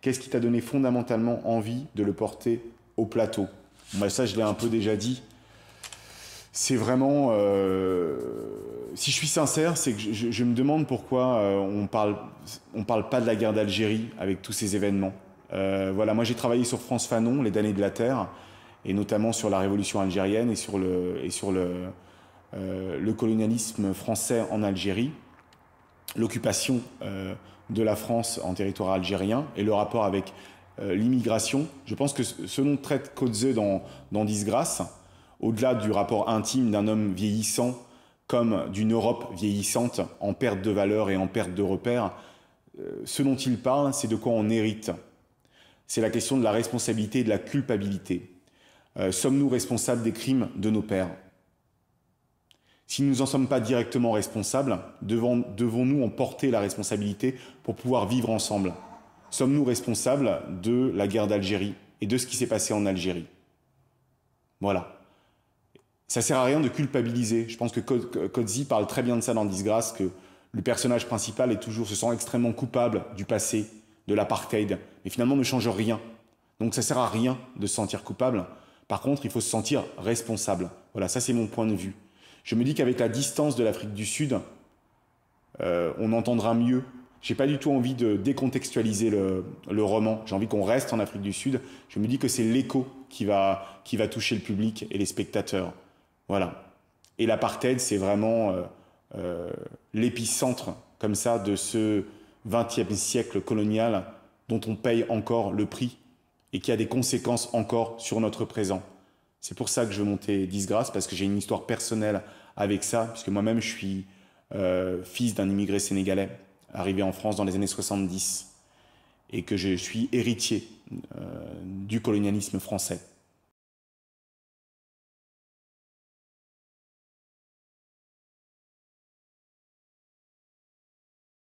Qu'est-ce qui t'a donné fondamentalement envie de le porter au plateau Ça, je l'ai un peu déjà dit. C'est vraiment... Euh, si je suis sincère, c'est que je, me demande pourquoi euh, on parle, on parle pas de la guerre d'Algérie avec tous ces événements. Euh, voilà, moi j'ai travaillé sur France Fanon, les damnés de la terre, et notamment sur la révolution algérienne et sur le, et sur le colonialisme français en Algérie l'occupation euh, de la France en territoire algérien et le rapport avec euh, l'immigration. Je pense que ce dont traite Kotze dans, dans Disgrâce, au-delà du rapport intime d'un homme vieillissant comme d'une Europe vieillissante en perte de valeur et en perte de repères, euh, ce dont il parle, c'est de quoi on hérite. C'est la question de la responsabilité et de la culpabilité. Sommes-nous responsables des crimes de nos pères si nous n'en sommes pas directement responsables, devons-nous en porter la responsabilité pour pouvoir vivre ensemble Sommes-nous responsables de la guerre d'Algérie et de ce qui s'est passé en Algérie Voilà. Ça sert à rien de culpabiliser. Je pense que Cozy parle très bien de ça dans Disgrâce, que le personnage principal est toujours, se sent extrêmement coupable du passé, de l'apartheid, mais finalement ne change rien. Donc ça sert à rien de se sentir coupable. Par contre, il faut se sentir responsable. Voilà, ça c'est mon point de vue. Je me dis qu'avec la distance de l'Afrique du Sud, euh, on entendra mieux. J'ai pas du tout envie de décontextualiser le, roman. J'ai envie qu'on reste en Afrique du Sud. Je me dis que c'est l'écho qui va, qui va toucher le public et les spectateurs. Voilà. Et l'apartheid, c'est vraiment euh, euh, l'épicentre, comme ça, de ce 20e siècle colonial dont on paye encore le prix et qui a des conséquences encore sur notre présent. C'est pour ça que je veux monter Disgrâce, parce que j'ai une histoire personnelle avec ça, puisque moi-même, je suis euh, fils d'un immigré sénégalais arrivé en France dans les années 70 et que je suis héritier euh, du colonialisme français.